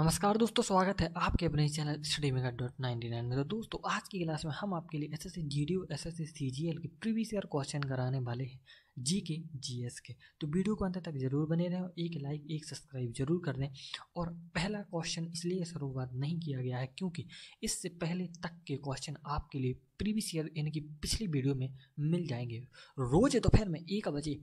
नमस्कार दोस्तों स्वागत है आपके अपने channel study mega dot ninety nine में तो दोस्तों आज की क्लास में हम आपके लिए S S C G D S S C C G L के प्रीवियस ईयर क्वेश्चन कराने वाले हैं जी के जी एस के तो वीडियो को अंत तक जरूर बने रहें एक लाइक एक सब्सक्राइब जरूर कर दें और पहला क्वेश्चन इसलिए शुरुआत नहीं किया गया है क्योंकि इससे पहले तक के क्वेश्चन आपके लिए प्रीवियस ईयर यानी कि पिछली वीडियो में मिल जाएंगे रोज दोपहर में एक बजे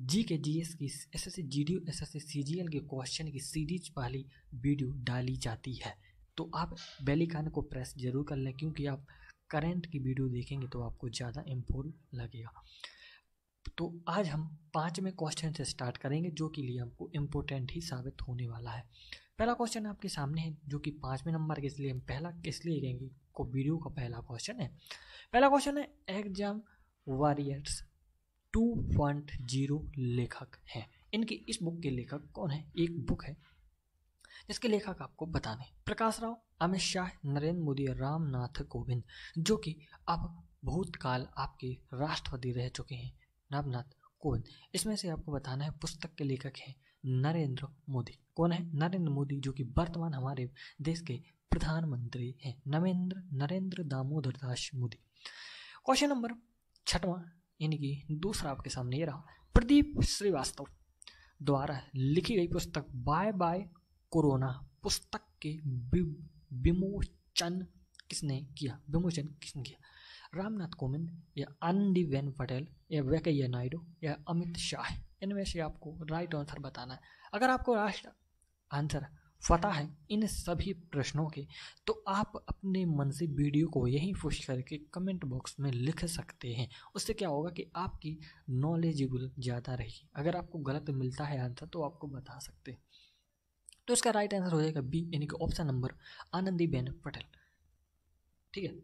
जी के जी एस की S S C G D S S C C G L के क्वेश्चन की सीरीज वाली वीडियो डाली जाती है तो आप बेलिकान को प्रेस जरूर कर लें क्योंकि आप करेंट की वीडियो देखेंगे तो आपको ज़्यादा इम्पोर्ट लगेगा तो आज हम पाँचवें क्वेश्चन से स्टार्ट करेंगे जो कि लिए हमको इम्पोर्टेंट ही साबित होने वाला है पहला क्वेश्चन आपके सामने है जो कि पाँचवें नंबर के इसलिए हम पहला इसलिए कहेंगे को वीडियो का पहला क्वेश्चन है पहला क्वेश्चन है exam warriors two point zero लेखक हैं इनकी इस बुक के लेखक कौन है एक बुक है जिसके लेखक आपको बता दें प्रकाश राव अमित शाह नरेंद्र मोदी रामनाथ कोविंद जो कि अब भूतकाल आपके राष्ट्रपति रह चुके हैं रामनाथ कोविंद इसमें से आपको बताना है पुस्तक के लेखक हैं नरेंद्र मोदी कौन है नरेंद्र मोदी जो कि वर्तमान हमारे देश के प्रधानमंत्री हैं नवेंद्र नरेंद्र दामोदर दास मोदी क्वेश्चन नंबर छठवां यानी कि दूसरा आपके सामने ये रहा प्रदीप श्रीवास्तव द्वारा लिखी गई पुस्तक बाय बाय कोरोना पुस्तक के विमोचन किसने किया विमोचन किसने किया रामनाथ कोविंद या आनंदी बेन पटेल या वेंकैया नायडू या अमित शाह इनमें से आपको राइट आंसर बताना है अगर आपको राष्ट्र आंसर फता है इन सभी प्रश्नों के तो आप अपने मन से वीडियो को यहीं पुश करके कमेंट बॉक्स में लिख सकते हैं उससे क्या होगा कि आपकी नॉलेजेबल ज़्यादा रहेगी अगर आपको गलत मिलता है आंसर तो आपको बता सकते हैं तो इसका राइट आंसर हो जाएगा बी यानी कि ऑप्शन नंबर आनंदीबेन पटेल ठीक है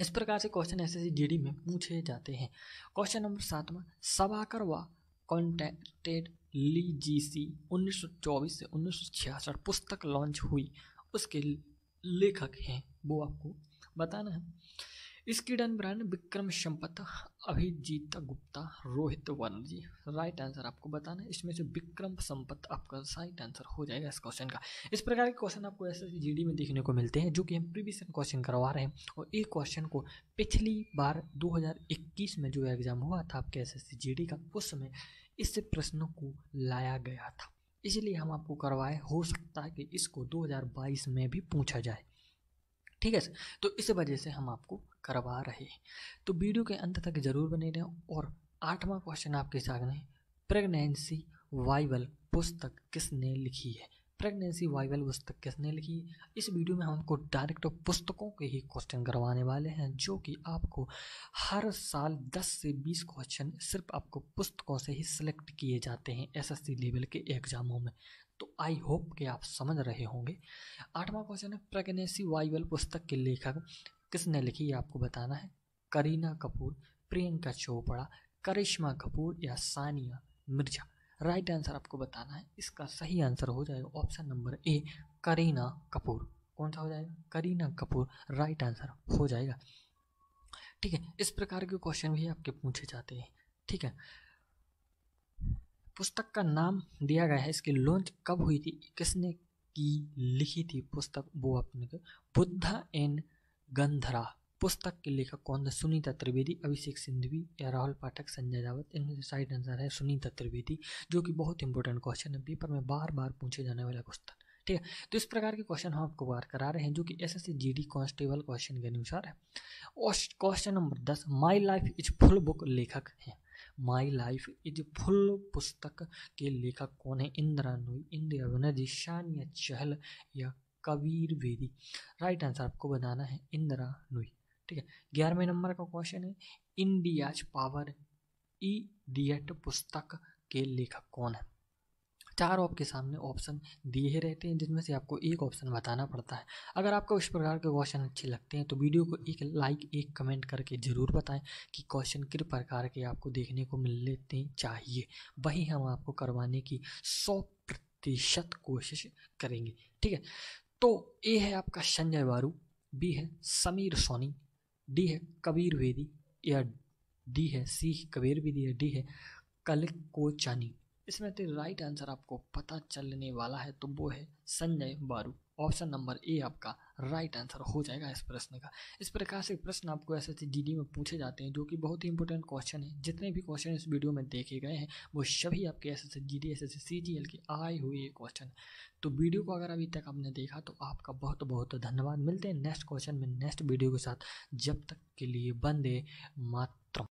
इस प्रकार से क्वेश्चन ऐसे ऐसे जी में पूछे जाते हैं क्वेश्चन नंबर सातवा सभाकर व कॉन्टेक्टेड ली जी सी उन्नीस से उन्नीस पुस्तक लॉन्च हुई उसके लेखक हैं वो आपको बताना है इसकी Dan Brown Vikram Sampath Abhijit Gupta Rohit ji right answer आपको बताना है इसमें से विक्रम संपत आपका राइट आंसर हो जाएगा इस क्वेश्चन का इस प्रकार के क्वेश्चन आपको एस एस जी में देखने को मिलते हैं जो कि हम प्रीवियस क्वेश्चन करवा रहे हैं और एक क्वेश्चन को पिछली बार 2021 में जो एग्ज़ाम हुआ था आपके एस एस का उस समय इस प्रश्न को लाया गया था इसलिए हम आपको करवाए हो सकता है कि इसको 2022 में भी पूछा जाए ठीक है सर तो इस वजह से हम आपको करवा रहे हैं तो वीडियो के अंत तक जरूर बने रहें और आठवां क्वेश्चन आपके सामने है प्रेगनेंसी वाइबल पुस्तक किसने लिखी है प्रेगनेंसी वाइबल पुस्तक किसने लिखी है इस वीडियो में हमको डायरेक्ट पुस्तकों के ही क्वेश्चन करवाने वाले हैं जो कि आपको हर साल 10 से 20 क्वेश्चन सिर्फ आपको पुस्तकों से ही सिलेक्ट किए जाते हैं एसएससी लेवल के एग्ज़ामों में तो आई होप कि आप समझ रहे होंगे आठवां क्वेश्चन है प्रेगनेंसी वाइबल पुस्तक के लेखक किसने लिखी आपको बताना है करीना कपूर प्रियंका चोपड़ा करिश्मा कपूर या सानिया मिर्जा राइट आंसर आपको बताना है इसका सही आंसर हो जाएगा option number A Kareena Kapoor कौन सा हो जाएगा करीना कपूर राइट आंसर हो जाएगा ठीक है इस प्रकार के क्वेश्चन भी आपके पूछे जाते हैं ठीक है पुस्तक का नाम दिया गया है इसकी लॉन्च कब हुई थी किसने की लिखी थी पुस्तक वो अपने बुद्धा एंड गंधरा पुस्तक के लेखक कौन थे सुनीता त्रिवेदी अभिषेक सिंधवी या राहुल पाठक संजय रावत इनमें से साइड आंसर है सुनीता त्रिवेदी जो कि बहुत इंपॉर्टेंट क्वेश्चन है पेपर में बार बार पूछे जाने वाला क्वेश्चन ठीक है तो इस प्रकार के क्वेश्चन हम आपको बार करा रहे हैं जो कि S S D constable question के अनुसार है क्वेश्चन नंबर दस my life is full book लेखक है माई लाइफ इज फुल पुस्तक के लेखक कौन है इंदिरा नोई इंदिरा बनर्जी शानिया चहल या कबीर वेदी राइट आंसर आपको बनाना है इंदिरा नुई ठीक है ग्यारहवें नंबर का क्वेश्चन है इंडियाज पावर ई डीएट पुस्तक के लेखक कौन है चार आपके सामने ऑप्शन दिए रहते हैं जिनमें से आपको एक ऑप्शन बताना पड़ता है अगर आपको इस प्रकार के क्वेश्चन अच्छे लगते हैं तो वीडियो को एक लाइक एक कमेंट करके ज़रूर बताएं कि क्वेश्चन किस प्रकार के आपको देखने को मिल लेते चाहिए वही हम आपको करवाने की सौ प्रतिशत कोशिश करेंगे ठीक है तो ए है आपका संजय बारू बी है समीर सोनी डी है कबीर वेदी या डी है सी कबीर वेदी या डी है को कोचानी इसमें तो राइट आंसर आपको पता चलने वाला है तो वो है संजय बारू ऑप्शन नंबर ए आपका राइट आंसर हो जाएगा इस प्रश्न का इस प्रकार से प्रश्न आपको एस एस डी में पूछे जाते हैं जो कि बहुत ही इंपॉर्टेंट क्वेश्चन है जितने भी क्वेश्चन इस वीडियो में देखे गए हैं वो सभी आपके S S G D S S C G L के आए हुए क्वेश्चन तो वीडियो को अगर अभी तक आपने देखा तो आपका बहुत बहुत धन्यवाद मिलते हैं नेक्स्ट क्वेश्चन में नेक्स्ट वीडियो के साथ जब तक के लिए बंदे मात्र